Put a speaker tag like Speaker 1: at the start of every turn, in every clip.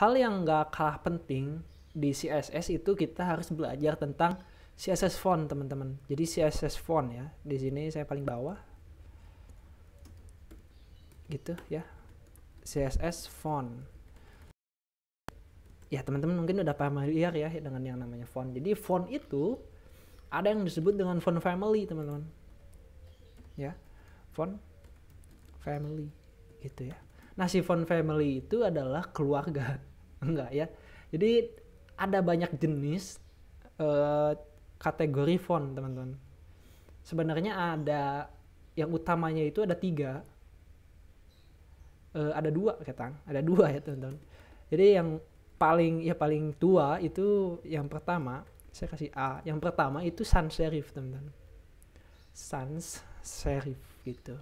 Speaker 1: hal yang nggak kalah penting di CSS itu kita harus belajar tentang CSS font teman-teman. Jadi CSS font ya. Di sini saya paling bawah. Gitu ya. CSS font. Ya teman-teman mungkin udah familiar ya dengan yang namanya font. Jadi font itu ada yang disebut dengan font family teman-teman. Ya. Font family gitu ya. Nah si font family itu adalah keluarga enggak ya. Jadi ada banyak jenis uh, kategori font teman-teman. Sebenarnya ada yang utamanya itu ada tiga. Uh, ada dua ketang, ada dua ya teman-teman. Jadi yang paling ya paling tua itu yang pertama saya kasih A. Yang pertama itu sans serif teman-teman. Sans serif gitu.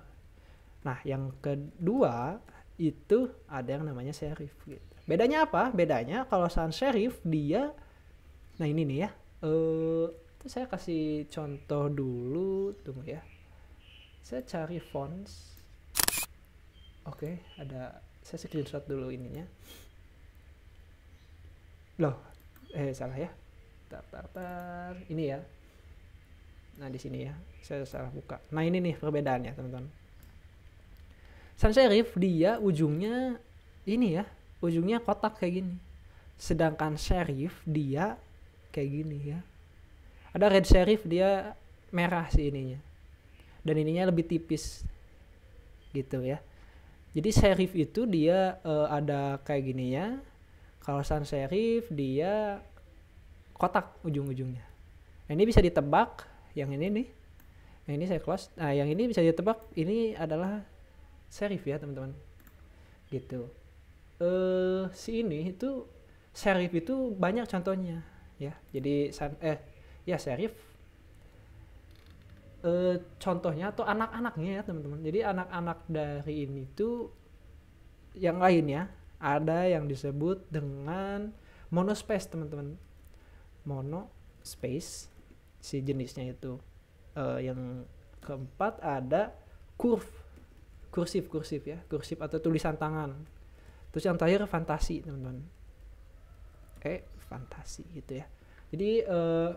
Speaker 1: Nah yang kedua itu ada yang namanya serif gitu. Bedanya apa? Bedanya kalau sans serif dia nah ini nih ya. Eh itu saya kasih contoh dulu tunggu ya. Saya cari fonts. Oke, ada saya screenshot dulu ininya. Loh, eh salah ya. Tar tar tar. Ini ya. Nah, di sini ya. Saya salah buka. Nah, ini nih perbedaannya, teman-teman San Serif dia ujungnya ini ya, ujungnya kotak kayak gini. Sedangkan Serif dia kayak gini ya. Ada Red Serif dia merah sih ininya. Dan ininya lebih tipis gitu ya. Jadi serif itu dia uh, ada kayak gini ya. Kalau sans serif dia kotak ujung-ujungnya. Nah, ini bisa ditebak yang ini nih. Yang ini saya close. Nah, yang ini bisa ditebak ini adalah serif ya teman-teman gitu eh si ini itu serif itu banyak contohnya ya jadi san eh ya serif eh, contohnya atau anak-anaknya ya teman-teman jadi anak-anak dari ini tuh yang lainnya ada yang disebut dengan monospace teman-teman mono space si jenisnya itu uh, yang keempat ada curve kursif kursif ya kursif atau tulisan tangan terus yang terakhir fantasi teman-teman eh fantasi gitu ya jadi uh,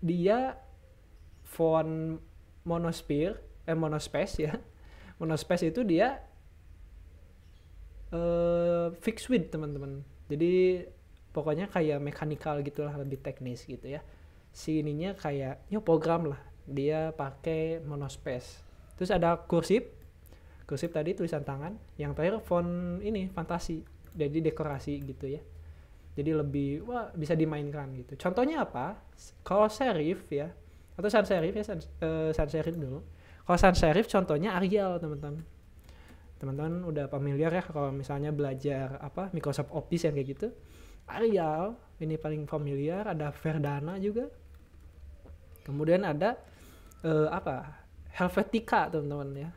Speaker 1: dia font monospir eh monospace ya monospace itu dia uh, fixed width teman-teman jadi pokoknya kayak mekanikal gitulah lebih teknis gitu ya sininya kayak ya program lah dia pakai monospace terus ada kursif Kursif tadi tulisan tangan, yang terakhir font ini fantasi. Jadi dekorasi gitu ya. Jadi lebih wah bisa dimainkan gitu. Contohnya apa? Kalau serif ya atau sans serif ya sans, uh, eh, sans serif dulu. Kalau sans serif contohnya Arial, teman-teman. Teman-teman udah familiar ya kalau misalnya belajar apa Microsoft Office yang kayak gitu. Arial ini paling familiar, ada Verdana juga. Kemudian ada uh, apa? Helvetica, teman-teman ya.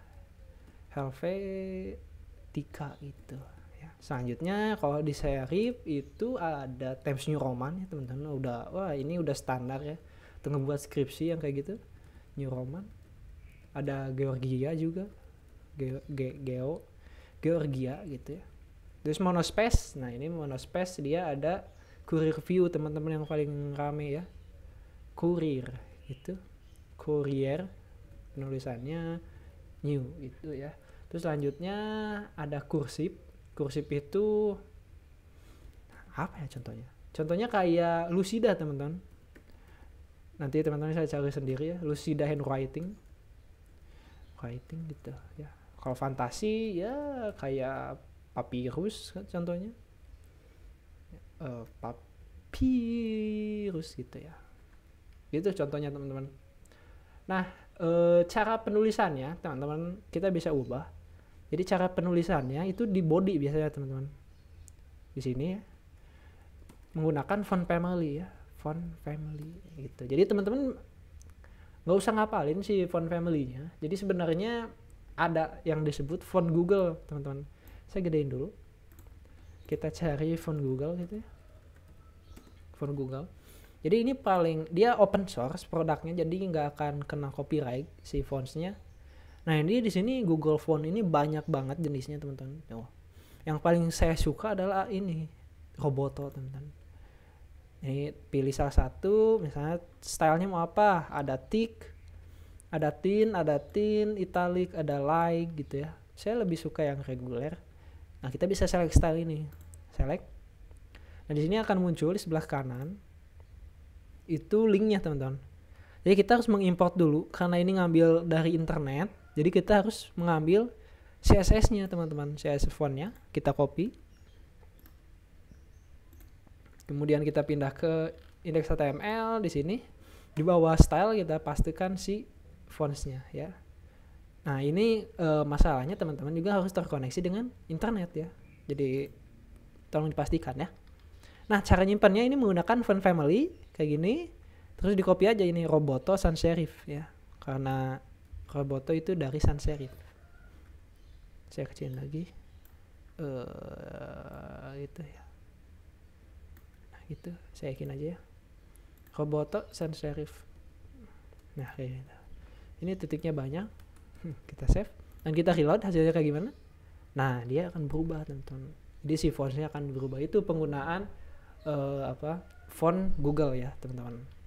Speaker 1: Helvetica itu. gitu ya. Selanjutnya kalau di serif itu ada Times New Roman ya teman-teman udah wah ini udah standar ya. Tengah buat skripsi yang kayak gitu New Roman. Ada Georgia juga. Ge Ge Geo Georgia gitu ya. Terus monospace. Nah, ini monospace dia ada Courier view teman-teman yang paling rame ya. Kurir itu. Courier penulisannya new itu ya terus selanjutnya ada kursif kursif itu apa ya contohnya contohnya kayak lucida teman-teman nanti teman-teman saya cari sendiri ya lucida handwriting writing gitu ya kalau fantasi ya kayak papirus contohnya uh, ya, eh, papirus gitu ya gitu contohnya teman-teman nah e, cara penulisannya teman-teman kita bisa ubah jadi cara penulisannya itu di body biasanya teman-teman di sini ya menggunakan font family ya font family gitu jadi teman-teman nggak usah ngapalin si font family-nya jadi sebenarnya ada yang disebut font Google teman-teman saya gedein dulu kita cari font Google gitu ya font Google jadi ini paling dia open source produknya jadi nggak akan kena copyright si fontsnya. Nah ini di sini Google Font ini banyak banget jenisnya teman-teman. Oh. Yang paling saya suka adalah ini Roboto teman-teman. Ini pilih salah satu misalnya stylenya mau apa? Ada tick, ada tin, ada tin, italic, ada like gitu ya. Saya lebih suka yang reguler. Nah kita bisa select style ini, select. Nah di sini akan muncul di sebelah kanan itu linknya teman-teman jadi kita harus mengimport dulu karena ini ngambil dari internet jadi kita harus mengambil CSS nya teman-teman CSS font nya kita copy kemudian kita pindah ke indeks HTML di sini di bawah style kita pastikan si fonts-nya ya Nah ini e, masalahnya teman-teman juga harus terkoneksi dengan internet ya. Jadi tolong dipastikan ya. Nah, cara nyimpannya ini menggunakan font family kayak gini. Terus di copy aja ini Roboto Sans Serif ya. Karena Roboto itu dari Sans Serif. Saya kecilin lagi. Eh uh, gitu ya. Nah, gitu. Saya yakin aja ya. Roboto Sans Serif. Nah, kayak gitu. Ini titiknya banyak. Hmm, kita save dan kita reload hasilnya kayak gimana? Nah, dia akan berubah, teman-teman. Jadi si akan berubah. Itu penggunaan uh, apa font Google ya teman-teman